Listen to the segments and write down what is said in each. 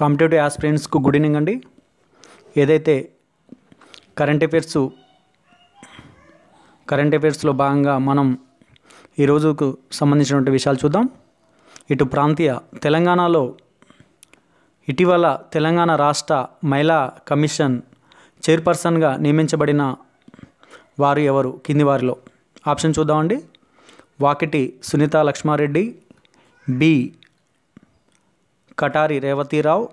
competitive ఆస్పిరెంట్స్కు good evening అండి ఏదైతే current affairs current అఫైర్స్లో భాగంగా మనం ఈ రోజుకు సంబంధించినటువంటి విషయాలు చూద్దాం ఇటు ప్రాంతీయ తెలంగాణలో ఇటీవల తెలంగాణ రాష్ట్ర మహిళా కమిషన్ చైర్పర్సన్గా నియమించబడిన వారు ఎవరు కింది వారిలో ఆప్షన్ చూద్దామండి Vakiti Sunitha Lakshmareddy B Katari Revathirao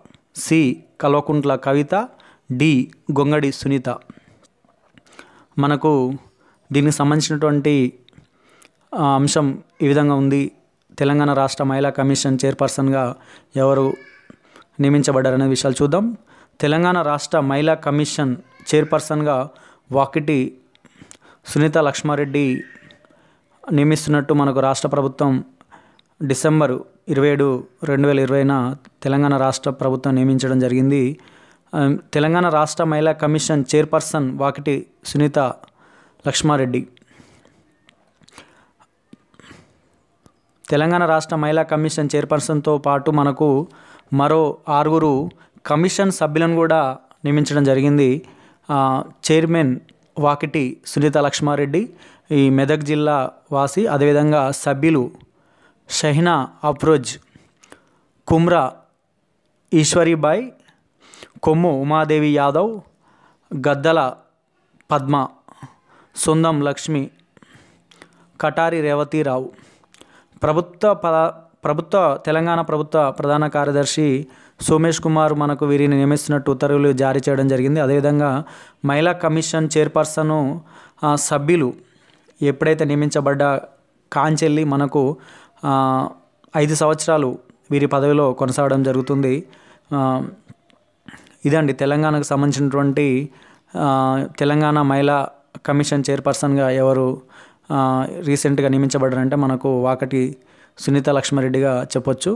C Kalvakuntla Kavitha D Gongadi Sunitha మనకు దీనికి సంబంధించినటువంటి అంశం ఈ విధంగా ఉంది తెలంగాణ రాష్ట్ర మహిళా కమిషన్ చైర్పర్సన్గా ఎవరు నియమించబడ్డారనే విషయాలు చూద్దాం తెలంగాణ రాష్ట్ర మహిళా కమిషన్ చైర్పర్సన్గా వాకిటి సునీత లక్ష్మారెడ్డి నియమిస్తున్నట్టు మనకు రాష్ట్ర ప్రభుత్వం డిసెంబర్ ఇరవై ఏడు రెండు వేల ఇరవైన తెలంగాణ రాష్ట్ర ప్రభుత్వం నియమించడం జరిగింది తెలంగాణ రాష్ట్ర మహిళా కమిషన్ చైర్పర్సన్ వాకిటి సునీత లక్ష్మారెడ్డి తెలంగాణ రాష్ట్ర మహిళా కమిషన్ చైర్పర్సన్తో పాటు మనకు మరో ఆరుగురు కమిషన్ సభ్యులను కూడా నియమించడం జరిగింది చైర్మన్ వాకిటి సునీత లక్ష్మారెడ్డి ఈ మెదక్ జిల్లా వాసి అదేవిధంగా సభ్యులు షహినా అఫ్రోజ్ కుమ్రా ఈశ్వరీబాయ్ కొమ్ము ఉమాదేవి యాదవ్ గద్దల పద్మ సుందం లక్ష్మి కటారి రేవతీరావు ప్రభుత్వ పద ప్రభుత్వ తెలంగాణ ప్రభుత్వ ప్రధాన కార్యదర్శి సోమేష్ కుమార్ మనకు వీరిని నియమిస్తున్నట్టు ఉత్తర్వులు జారీ చేయడం జరిగింది అదేవిధంగా మహిళా కమిషన్ చైర్పర్సన్ సభ్యులు ఎప్పుడైతే నియమించబడ్డ కాంచెల్లి మనకు ఐదు సంవత్సరాలు వీరి పదవిలో కొనసాగడం జరుగుతుంది ఇదండి తెలంగాణకు సంబంధించినటువంటి తెలంగాణ మహిళా కమిషన్ చైర్పర్సన్గా ఎవరు రీసెంట్గా నియమించబడ్డారంటే మనకు వాకటి సునీత లక్ష్మారెడ్డిగా చెప్పొచ్చు